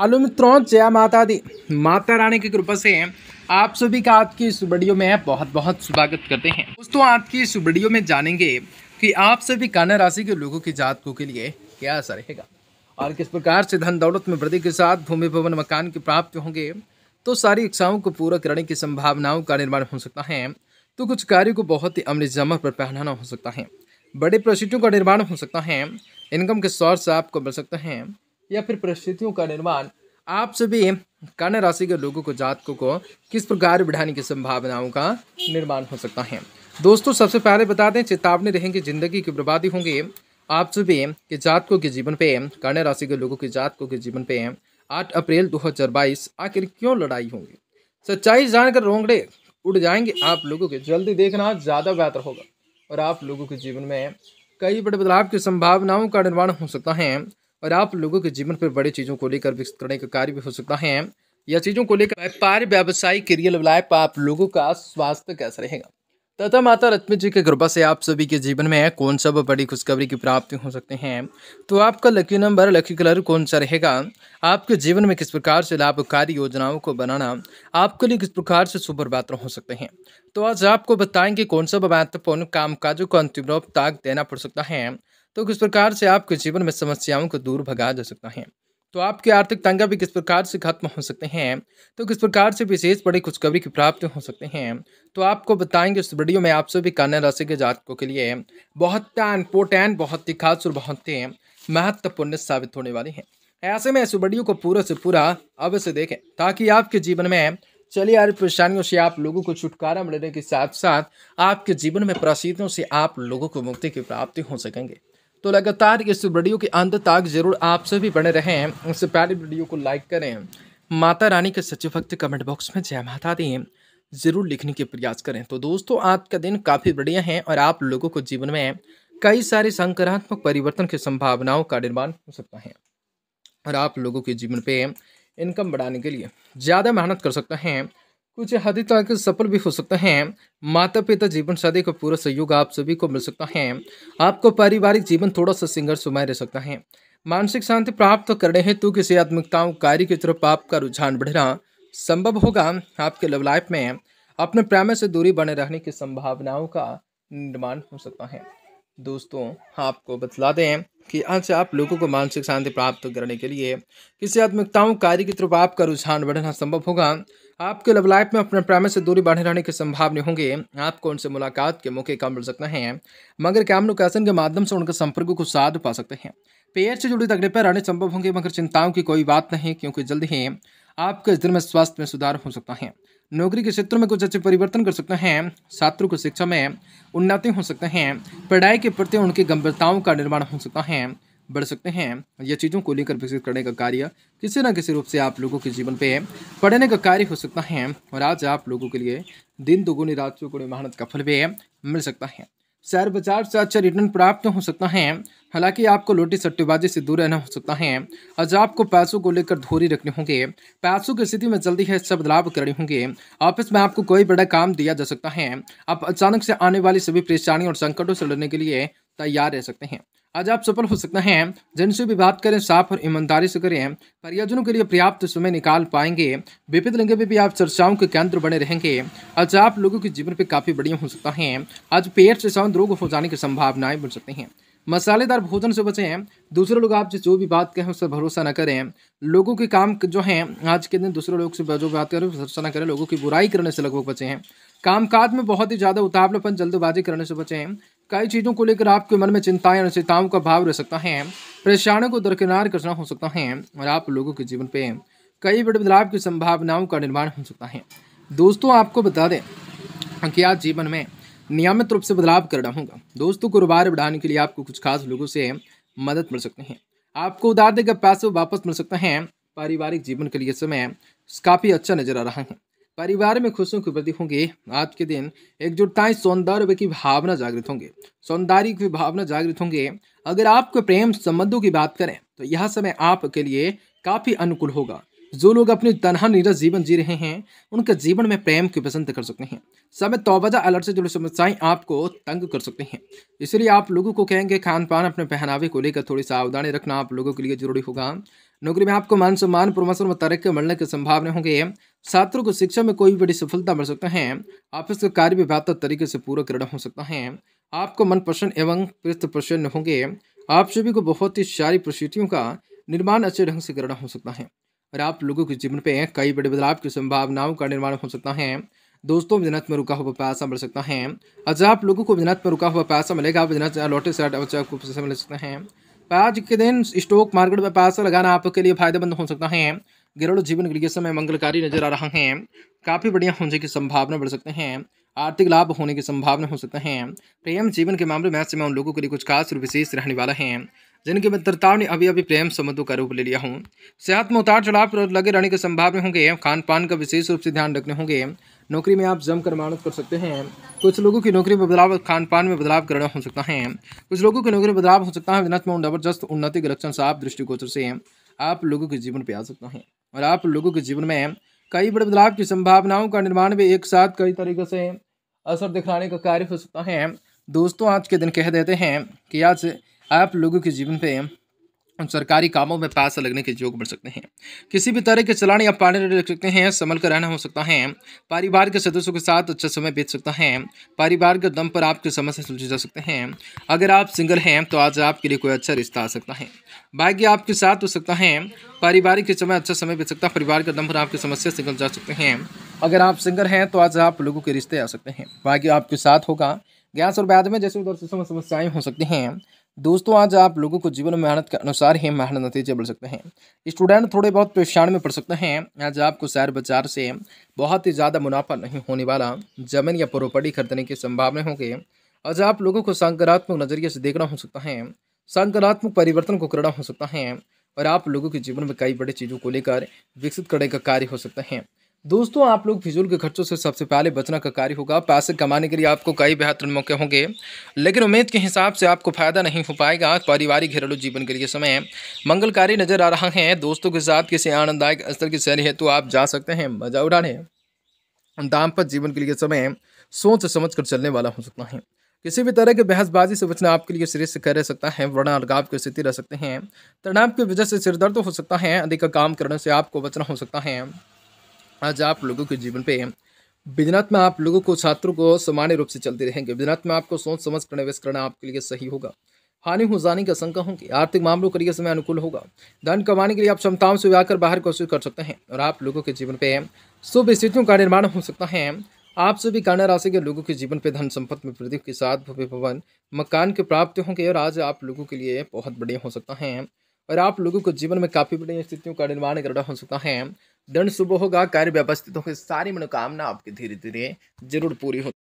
hello मित्रों जय माता दी माता रानी की कृपा से आप सभी का आज की इस वीडियो में बहुत बहुत स्वागत करते हैं दोस्तों आज की इस वीडियो में जानेंगे कि आप सभी कन्या राशि के लोगों की जातकों के लिए क्या असर रहेगा और किस प्रकार से धन दौलत में वृद्धि के साथ भूमि भवन मकान की प्राप्ति होंगे तो सारी इच्छाओं को पूरा करने की संभावनाओं का निर्माण हो सकता है तो कुछ कार्यों को बहुत ही अमृत जमा पर पहनाना हो सकता है बड़े प्रोजेक्टों का निर्माण हो सकता है इनकम के सोर्स आपको मिल सकते हैं या फिर परिस्थितियों का निर्माण आप सभी कन्या राशि के लोगों को जातकों को किस प्रकार बढ़ाने की संभावनाओं का निर्माण हो सकता है दोस्तों सबसे पहले बता दें चेतावनी रहेंगे जिंदगी की बर्बादी होंगी आप सभी के जातकों के जीवन पे कन्या राशि के लोगों के जातकों के जीवन पे आठ अप्रैल दो आखिर क्यों लड़ाई होंगी सच्चाई जानकर रोंगड़े उड़ जाएंगे आप लोगों के जल्दी देखना ज़्यादा बेहतर होगा और आप लोगों के जीवन में कई बड़े बदलाव की संभावनाओं का निर्माण हो सकता है और आप लोगों के जीवन पर बड़ी चीज़ों को लेकर विकसित करने का कार्य भी हो सकता है या चीज़ों को लेकर व्यापार व्यवसाय करियर लाइफ आप लोगों का स्वास्थ्य कैसा रहेगा तथा माता रत्मी जी के कृपा से आप सभी के जीवन में कौन सा बड़ी खुशखबरी की प्राप्ति हो सकते हैं तो आपका लकी नंबर लकी कलर कौन सा रहेगा आपके जीवन में किस प्रकार से लाभकारी योजनाओं को बनाना आपके लिए किस प्रकार से सुपर बात्र हो सकते हैं तो आज आपको बताएंगे कौन सा महत्वपूर्ण काम काजों को अंतिम रूप ताक देना पड़ सकता है तो किस प्रकार से आपके जीवन में समस्याओं को दूर भगाया जा सकता है तो आपके आर्थिक तंगा भी किस प्रकार से खत्म हो सकते हैं तो किस प्रकार से विशेष बड़ी खुशखबरी की प्राप्ति हो सकते हैं तो आपको बताएंगे इस वीडियो में आप सभी कन्या राशि के जातकों के लिए बहुत इंपोर्टेंट बहुत ही खास और बहुत ही महत्वपूर्ण साबित होने वाली है ऐसे में इस वीडियो को पूरा से पूरा अवश्य देखें ताकि आपके जीवन में चली आ रही परेशानियों से आप लोगों को छुटकारा मिलने के साथ साथ आपके जीवन में प्रसिद्धों से आप लोगों को मुक्ति की प्राप्ति हो सकेंगे तो लगातार इस वीडियो के अंत तक जरूर आप सभी बने रहें उससे पहले वीडियो को लाइक करें माता रानी के सच्चे भक्त कमेंट बॉक्स में जय माता दी ज़रूर लिखने के प्रयास करें तो दोस्तों आज का दिन काफ़ी बढ़िया है और आप लोगों को जीवन में कई सारे सकारात्मक परिवर्तन की संभावनाओं का निर्माण हो सकता है और आप लोगों के जीवन पे इनकम बढ़ाने के लिए ज़्यादा मेहनत कर सकते हैं कुछ हद तक सफल भी हो सकता है माता पिता जीवन साथी का पूरा सहयोग आप सभी को मिल सकता है आपको पारिवारिक जीवन थोड़ा सा संघर्षमय रह सकता है मानसिक शांति प्राप्त करने हेतु किसी आत्मिकताओं कार्य की तरफ आपका रुझान बढ़ना संभव होगा आपके लव लाइफ में अपने प्रेम से दूरी बने रहने की संभावनाओं का निर्माण हो सकता है दोस्तों आपको बतलाते हैं कि आज आप लोगों को मानसिक शांति प्राप्त करने के लिए किसी आत्मिकताओं कार्य की तरफ आपका रुझान बढ़ना संभव होगा आपके लव लाइफ में अपने प्रेम से दूरी बढ़े रहने के संभावना होंगे आपको उनसे मुलाकात के मौके कम मिल सकते हैं मगर कैमलोकेशन के माध्यम से उनके संपर्कों को साध पा सकते हैं पेयर से जुड़ी पर रहने संभव होंगे मगर चिंताओं की कोई बात नहीं क्योंकि जल्द ही आपके दिन में स्वास्थ्य में सुधार हो सकता है नौकरी के क्षेत्र में कुछ अच्छे परिवर्तन कर सकते हैं छात्रों को शिक्षा में उन्नति हो सकते हैं पढ़ाई के प्रति उनकी गंभीरताओं का निर्माण हो सकता है बढ़ सकते हैं यह चीज़ों को लेकर विकसित करने का कार्य किसी न किसी रूप से आप लोगों के जीवन पे पढ़ने का कार्य हो सकता है और आज आप लोगों के लिए दिन दोगुनी रात चौगुनी मेहनत का फल भी मिल सकता है शेयर बाजार से अच्छा रिटर्न प्राप्त हो सकता है हालांकि आपको लोटी सट्टेबाजी से दूर रहना हो सकता है आज आपको पैसों को लेकर धोरी रखने होंगे पैसों की स्थिति में जल्दी ही सब बदलाव करने होंगे ऑफिस में आपको कोई बड़ा काम दिया जा सकता है आप अचानक से आने वाली सभी परेशानियों और संकटों से लड़ने के लिए तैयार रह सकते हैं आज आप सफल हो सकते हैं जिनसे भी बात करें साफ और ईमानदारी से करें परियोजनों के लिए पर्याप्त समय निकाल पाएंगे विपरीत लिंग में भी आप चर्चाओं के केंद्र बने रहेंगे आज आप लोगों के जीवन पर काफ़ी बढ़िया हो सकता है आज पेट से साउंड रोग हो जाने की संभावनाएं बन सकते हैं मसालेदार भोजन से बचें दूसरे लोग आपसे जो भी बात कहें उस पर भरोसा न करें लोगों के काम जो हैं आज के दिन दूसरे लोग से जो बात करें भरोसा न करें लोगों की बुराई करने से लगभग बचें कामकाज में बहुत ही ज़्यादा उतावलापन जल्दबाजी करने से बचें कई चीज़ों को लेकर आपके मन में चिंताएं और चिंताओं का भाव रह सकता है परेशानियों को दरकिनार करना हो सकता है और आप लोगों के जीवन पर कई बड़े बदलाव की संभावनाओं का निर्माण हो सकता है दोस्तों आपको बता दें कि आज जीवन में नियमित रूप से बदलाव करना होगा दोस्तों को रुबार बढ़ाने के लिए आपको कुछ खास लोगों से मदद मिल सकते हैं आपको उधार देकर पैसे वापस मिल सकते हैं पारिवारिक जीवन के लिए समय काफ़ी अच्छा नजर आ रहा है परिवार में खुशियों की वृद्धि होंगी आज के दिन एकजुटताएँ सौंदर्य की भावना जागृत होंगे सौंदर्य की भावना जागृत होंगे अगर आपको प्रेम संबंधों की बात करें तो यह समय आपके लिए काफ़ी अनुकूल होगा जो लोग अपने तनहा नीरज जीवन जी रहे हैं उनके जीवन में प्रेम की पसंद कर सकते हैं समय तोबजा अलर्ट से जुड़ी समस्याएं आपको तंग कर सकते हैं इसलिए आप लोगों को कहेंगे खान पान अपने पहनावे को लेकर थोड़ी सावधानी रखना आप लोगों के लिए जरूरी होगा नौकरी में आपको मान सम्मान प्रमोशन व तरक्की मिलने की संभावना होंगे छात्रों को शिक्षा में कोई बड़ी सफलता मिल सकते हैं आपस का कार्य भी बेहतर तरीके से पूरा करना हो सकता है आपको मनपसंद एवं पृथ्व प्रसन्न होंगे आप सभी को बहुत ही सारी परिस्थितियों का निर्माण अच्छे ढंग से करना हो सकता है और आप लोगों के जीवन पे कई बड़े बदलाव की संभावनाओं का निर्माण हो सकता है दोस्तों मेहनत में रुका हुआ पैसा मिल सकता है अच्छा आप लोगों को मेहनत में रुका हुआ पैसा मिलेगा मेहनत लौटे सेट आपको पैसा मिल सकता है आज के दिन स्टॉक मार्केट में पैसा लगाना आपके लिए फायदेमंद हो सकता है गिरोड़ जीवन के लिए समय मंगलकारी नजर आ रहा है काफ़ी बढ़िया होने की संभावना बढ़ सकते हैं आर्थिक लाभ होने की संभावना हो सकते हैं प्रेम जीवन के मामले में ऐसे में उन लोगों के लिए कुछ खास और विशेष रहने वाला है जिनकी मित्रताओं ने अभी अभी प्रेम संबंधों का रूप ले लिया हूँ सेहत में उतार चढ़ाव लगे रहने के संभावना होंगे खान पान का विशेष रूप से ध्यान रखने होंगे नौकरी में आप जमकर मेहनत कर सकते हैं कुछ लोगों की नौकरी में बदलाव खान पान में बदलाव करना हो सकता है कुछ लोगों की नौकरी में बदलाव हो सकता है मेहनत में जबरदस्त उन्नति के लक्षण साफ दृष्टिगोचर से आप लोगों के जीवन पर आ सकते हैं और आप लोगों के जीवन में कई बड़े बदलाव की संभावनाओं का निर्माण भी एक साथ कई तरीके से असर दिखाने का कार्य हो सकता है दोस्तों आज के दिन कह देते हैं कि आज आप लोगों के जीवन पे उन सरकारी कामों में पैसा लगने के योग बढ़ सकते हैं किसी भी तरह के चलान या पाने लग सकते हैं संभल कर रहना हो सकता है परिवार के सदस्यों के साथ अच्छा समय बीत सकता है परिवार के दम पर आपकी समस्या सुलझी जा सकते हैं अगर आप सिंगल हैं तो आज आपके लिए कोई अच्छा रिश्ता आ सकता है भाग्य आपके साथ हो सकता है पारिवारिक के समय अच्छा समय बीत सकता है परिवार के दम पर आपकी समस्या सिंगल जा सकते हैं अगर आप सिंगल हैं तो आज आप लोगों के रिश्ते आ सकते हैं भाग्य आपके साथ होगा गैस और बाद में जैसे उधर से समस्याएं हो सकती हैं दोस्तों आज आप लोगों को जीवन में मेहनत के अनुसार ही मेहनत नतीजे बढ़ सकते हैं स्टूडेंट थोड़े बहुत परेशान में पड़ सकते हैं आज आपको शेयर बाजार से बहुत ही ज़्यादा मुनाफा नहीं होने वाला जमीन या प्रॉपर्टी खरीदने की संभावना होंगे आज आप लोगों को सकारात्मक नज़रिए से देखना हो सकता है सकारात्मक परिवर्तन को करना हो सकता है और आप लोगों के जीवन में कई बड़ी चीज़ों को लेकर विकसित करने का कार्य हो सकता है दोस्तों आप लोग फिजूल के खर्चों से सबसे पहले बचना का कार्य होगा पैसे कमाने के लिए आपको कई बेहतर मौके होंगे लेकिन उम्मीद के हिसाब से आपको फ़ायदा नहीं हो पाएगा पारिवारिक घरेलू जीवन के लिए समय मंगलकारी नज़र आ रहा है दोस्तों के साथ किसी आनंददायक स्तर की शैली है तो आप जा सकते हैं मजा उड़ाने दाम्पत्य जीवन के लिए समय सोच समझ कर चलने वाला हो सकता है किसी भी तरह के बहसबाजी से बचना आपके लिए श्रेष्ठ कर रह सकता है वर्णा अलगाव की स्थिति रह सकते हैं तनाव की वजह से सिरदर्द हो सकता है अधिक काम करने से आपको बचना हो सकता है आज आप लोगों के जीवन पे बिजनेस में आप लोगों को छात्रों को सामान्य रूप से चलते रहेंगे बिजनाथ में आपको सोच समझ कर निवेश करना आपके लिए सही होगा हानि हो जाने की आशंका होगी आर्थिक मामलों के लिए समय अनुकूल होगा धन कमाने के लिए आप क्षमताओं से आकर बाहर कोशिश कर सकते हैं और आप लोगों के जीवन पे शुभ स्थितियों का निर्माण हो सकता है आप सभी कन्या राशि के लोगों के जीवन पे धन संपत्ति में वृद्धि के साथ भव्य भवन मकान के प्राप्त होंगे और आज आप लोगों के लिए बहुत बढ़िया हो सकता है और आप लोगों को जीवन में काफ़ी बड़ी स्थितियों का निर्माण करना हो सकता है दंड शुभ होगा कार्य व्यवस्थित होगी सारी मनोकामना आपकी धीरे धीरे जरूर पूरी हो